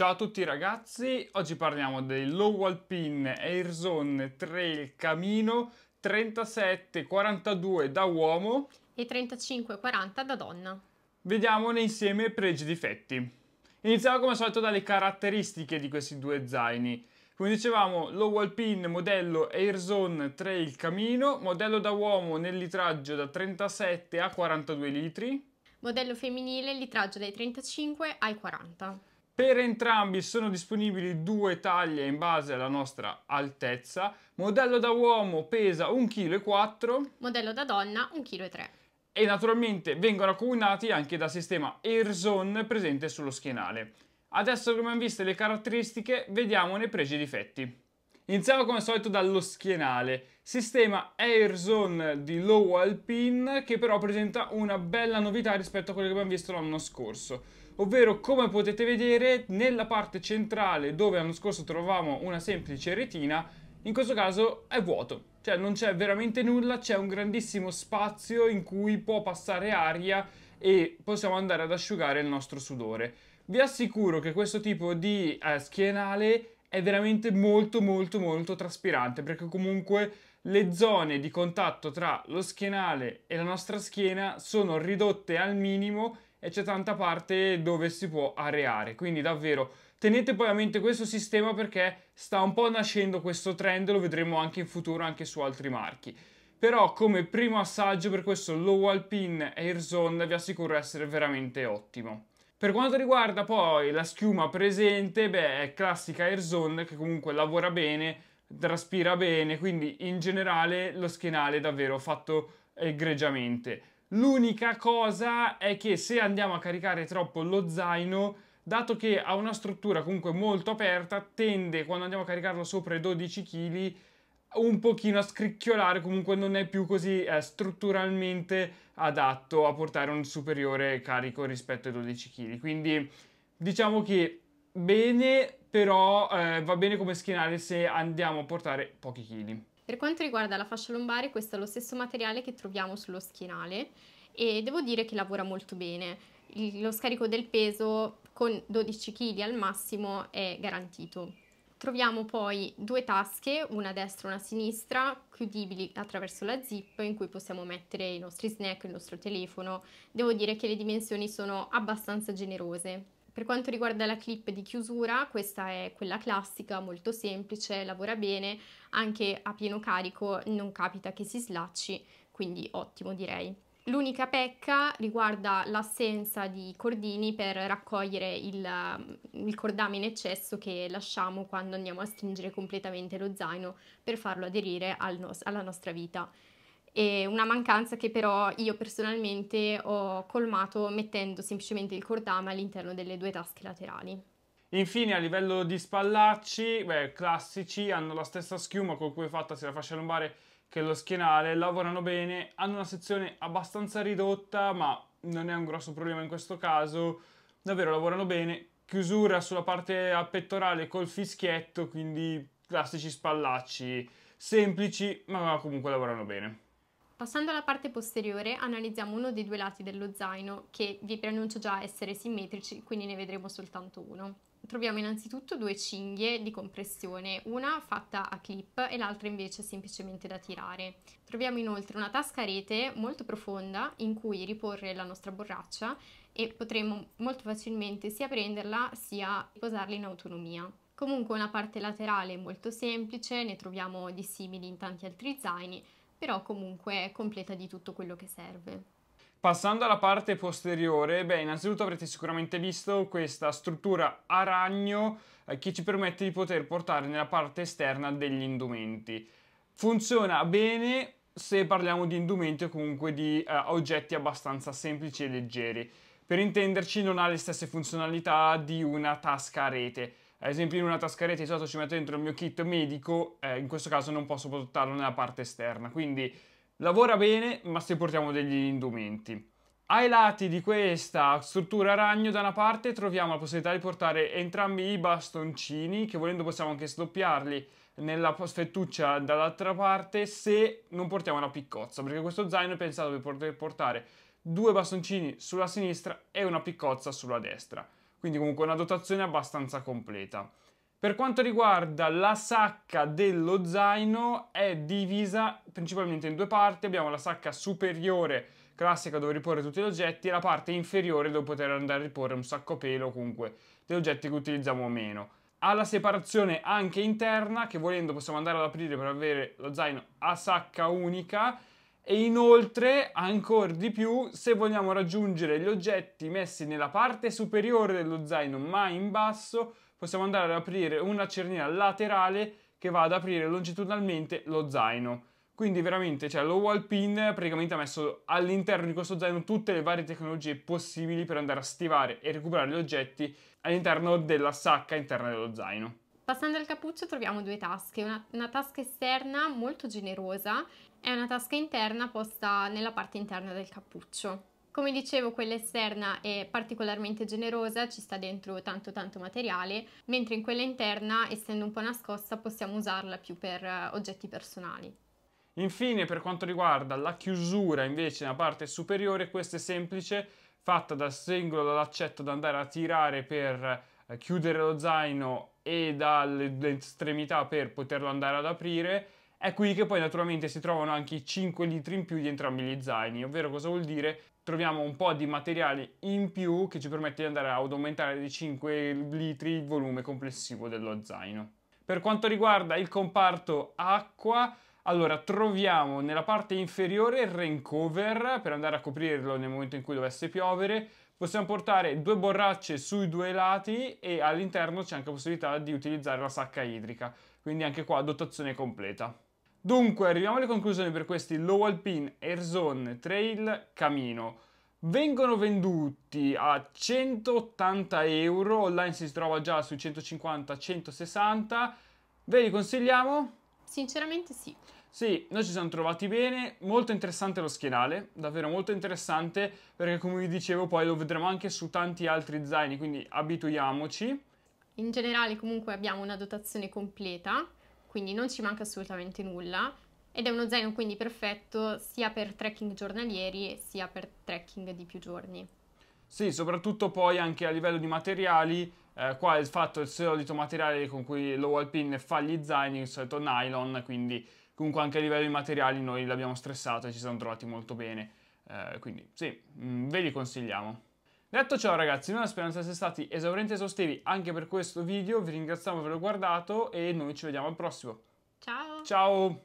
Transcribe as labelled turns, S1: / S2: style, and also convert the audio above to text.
S1: Ciao a tutti ragazzi, oggi parliamo del Low Wall Pin Airzone Trail Camino 37-42 da uomo
S2: e 35-40 da donna.
S1: Vediamone insieme pregi e difetti. Iniziamo come al solito dalle caratteristiche di questi due zaini. Come dicevamo, low wall modello Airzone Trail Camino, modello da uomo nel litraggio da 37 a 42 litri.
S2: Modello femminile litraggio dai 35 ai 40.
S1: Per entrambi sono disponibili due taglie in base alla nostra altezza. Modello da uomo pesa 1,4 kg,
S2: modello da donna 1,3 kg.
S1: E naturalmente vengono accomunati anche dal sistema Airzone presente sullo schienale. Adesso che abbiamo visto le caratteristiche, vediamone pregi e difetti. Iniziamo come al solito dallo schienale, sistema Airzone di Low Alpine che però presenta una bella novità rispetto a quello che abbiamo visto l'anno scorso ovvero come potete vedere nella parte centrale dove l'anno scorso trovavamo una semplice retina in questo caso è vuoto cioè non c'è veramente nulla c'è un grandissimo spazio in cui può passare aria e possiamo andare ad asciugare il nostro sudore vi assicuro che questo tipo di eh, schienale è veramente molto molto molto traspirante perché comunque le zone di contatto tra lo schienale e la nostra schiena sono ridotte al minimo e c'è tanta parte dove si può areare. Quindi davvero tenete poi a mente questo sistema perché sta un po' nascendo questo trend, lo vedremo anche in futuro anche su altri marchi. Però come primo assaggio per questo low alpine airzone vi assicuro essere veramente ottimo. Per quanto riguarda poi la schiuma presente, beh, è classica airzone che comunque lavora bene, traspira bene, quindi in generale lo schienale è davvero fatto egregiamente. L'unica cosa è che se andiamo a caricare troppo lo zaino, dato che ha una struttura comunque molto aperta, tende quando andiamo a caricarlo sopra i 12 kg un pochino a scricchiolare, comunque non è più così eh, strutturalmente adatto a portare un superiore carico rispetto ai 12 kg. Quindi diciamo che bene, però eh, va bene come schienale se andiamo a portare pochi chili.
S2: Per quanto riguarda la fascia lombare, questo è lo stesso materiale che troviamo sullo schienale e devo dire che lavora molto bene. lo scarico del peso con 12 kg al massimo è garantito. Troviamo poi due tasche, una a destra e una a sinistra, chiudibili attraverso la zip in cui possiamo mettere i nostri snack, il nostro telefono. Devo dire che le dimensioni sono abbastanza generose. Per quanto riguarda la clip di chiusura, questa è quella classica, molto semplice, lavora bene, anche a pieno carico non capita che si slacci, quindi ottimo direi. L'unica pecca riguarda l'assenza di cordini per raccogliere il, il cordame in eccesso che lasciamo quando andiamo a stringere completamente lo zaino per farlo aderire al no alla nostra vita e una mancanza che però io personalmente ho colmato mettendo semplicemente il cordame all'interno delle due tasche laterali.
S1: Infine a livello di spallacci, beh, classici, hanno la stessa schiuma con cui è fatta sia la fascia lombare che lo schienale, lavorano bene, hanno una sezione abbastanza ridotta, ma non è un grosso problema in questo caso, davvero lavorano bene, chiusura sulla parte pettorale col fischietto, quindi classici spallacci semplici, ma comunque lavorano bene.
S2: Passando alla parte posteriore analizziamo uno dei due lati dello zaino che vi preannuncio già essere simmetrici quindi ne vedremo soltanto uno. Troviamo innanzitutto due cinghie di compressione, una fatta a clip e l'altra invece semplicemente da tirare. Troviamo inoltre una tasca a rete molto profonda in cui riporre la nostra borraccia e potremo molto facilmente sia prenderla sia posarla in autonomia. Comunque una parte laterale molto semplice, ne troviamo di simili in tanti altri zaini, però comunque è completa di tutto quello che serve.
S1: Passando alla parte posteriore, beh, innanzitutto avrete sicuramente visto questa struttura a ragno eh, che ci permette di poter portare nella parte esterna degli indumenti. Funziona bene se parliamo di indumenti o comunque di eh, oggetti abbastanza semplici e leggeri. Per intenderci non ha le stesse funzionalità di una tasca a rete, ad esempio in una tascaretta di solito ci metto dentro il mio kit medico, eh, in questo caso non posso portarlo nella parte esterna, quindi lavora bene ma se portiamo degli indumenti. Ai lati di questa struttura ragno da una parte troviamo la possibilità di portare entrambi i bastoncini che volendo possiamo anche sdoppiarli nella fettuccia dall'altra parte se non portiamo una piccozza perché questo zaino è pensato per poter portare due bastoncini sulla sinistra e una piccozza sulla destra quindi comunque una dotazione abbastanza completa. Per quanto riguarda la sacca dello zaino è divisa principalmente in due parti, abbiamo la sacca superiore classica dove riporre tutti gli oggetti e la parte inferiore dove poter andare a riporre un sacco pelo comunque degli oggetti che utilizziamo o meno. Ha la separazione anche interna che volendo possiamo andare ad aprire per avere lo zaino a sacca unica e inoltre ancora di più se vogliamo raggiungere gli oggetti messi nella parte superiore dello zaino ma in basso possiamo andare ad aprire una cerniera laterale che va ad aprire longitudinalmente lo zaino quindi veramente cioè, lo wall pin praticamente ha messo all'interno di questo zaino tutte le varie tecnologie possibili per andare a stivare e recuperare gli oggetti all'interno della sacca interna dello zaino
S2: Passando al cappuccio troviamo due tasche, una, una, tasca esterna molto generosa e una tasca interna posta nella parte interna del cappuccio. Come dicevo quella esterna è particolarmente generosa, ci sta dentro tanto tanto materiale, mentre in quella interna, essendo un po' nascosta, possiamo usarla più per eh, oggetti personali.
S1: Infine per quanto riguarda la chiusura invece nella parte superiore, questa è semplice, fatta dal singolo laccetto da andare a tirare per eh, chiudere lo zaino e dall'estremità per poterlo andare ad aprire. È qui che poi naturalmente si trovano anche i 5 litri in più di entrambi gli zaini, ovvero cosa vuol dire? Troviamo un po' di materiale in più che ci permette di andare ad aumentare di 5 litri il volume complessivo dello zaino. Per quanto riguarda il comparto acqua, allora, troviamo nella parte inferiore il rain cover per andare a coprirlo nel momento in cui dovesse piovere, possiamo portare due borracce sui due lati e all'interno c'è anche la possibilità di utilizzare la sacca idrica, quindi anche qua dotazione completa. Dunque arriviamo alle conclusioni per questi Low Alpine Airzone Trail Camino. Vengono venduti a 180 euro, online si trova già sui 150-160, ve li consigliamo? Sinceramente sì. Sì, noi ci siamo trovati bene, molto interessante lo schienale, davvero molto interessante, perché come vi dicevo poi lo vedremo anche su tanti altri zaini, quindi abituiamoci.
S2: In generale comunque abbiamo una dotazione completa, quindi non ci manca assolutamente nulla, ed è uno zaino quindi perfetto sia per trekking giornalieri sia per trekking di più giorni.
S1: Sì, soprattutto poi anche a livello di materiali, eh, qua il fatto è il solito materiale con cui l'Ovalpin fa gli zaini, il solito nylon, quindi comunque anche a livello di materiali noi l'abbiamo stressata e ci siamo trovati molto bene. Eh, quindi sì, mh, mm, ve li consigliamo. Detto ciò ragazzi, noi speriamo essere stati esaurienti e esaustivi anche per questo video, vi ringraziamo per aver guardato e noi ci vediamo al prossimo. Ciao! Ciao!